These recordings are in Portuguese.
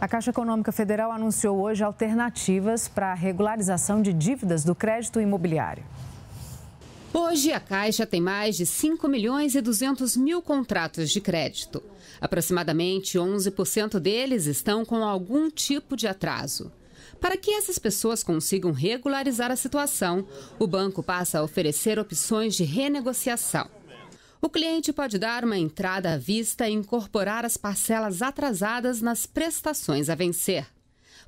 A Caixa Econômica Federal anunciou hoje alternativas para a regularização de dívidas do crédito imobiliário. Hoje, a Caixa tem mais de 5 milhões e 200 mil contratos de crédito. Aproximadamente 11% deles estão com algum tipo de atraso. Para que essas pessoas consigam regularizar a situação, o banco passa a oferecer opções de renegociação. O cliente pode dar uma entrada à vista e incorporar as parcelas atrasadas nas prestações a vencer.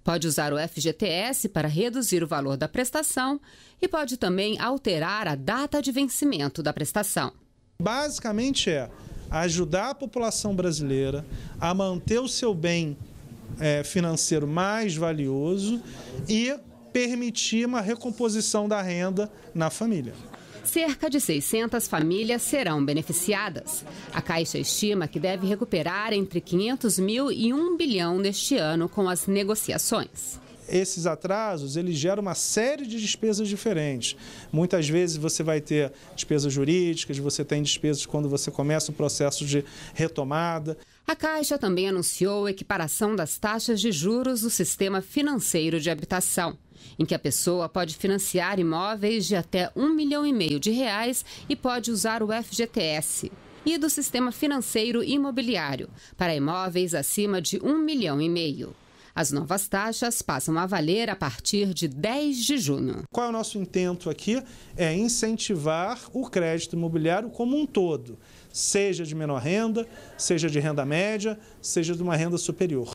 Pode usar o FGTS para reduzir o valor da prestação e pode também alterar a data de vencimento da prestação. Basicamente é ajudar a população brasileira a manter o seu bem é, financeiro mais valioso e permitir uma recomposição da renda na família cerca de 600 famílias serão beneficiadas. A Caixa estima que deve recuperar entre 500 mil e 1 bilhão neste ano com as negociações esses atrasos eles geram uma série de despesas diferentes. Muitas vezes você vai ter despesas jurídicas, você tem despesas quando você começa o processo de retomada. A Caixa também anunciou a equiparação das taxas de juros do sistema financeiro de habitação, em que a pessoa pode financiar imóveis de até um milhão e meio de reais e pode usar o FGTS e do sistema financeiro imobiliário para imóveis acima de um milhão e meio. As novas taxas passam a valer a partir de 10 de junho. Qual é o nosso intento aqui? É incentivar o crédito imobiliário como um todo, seja de menor renda, seja de renda média, seja de uma renda superior.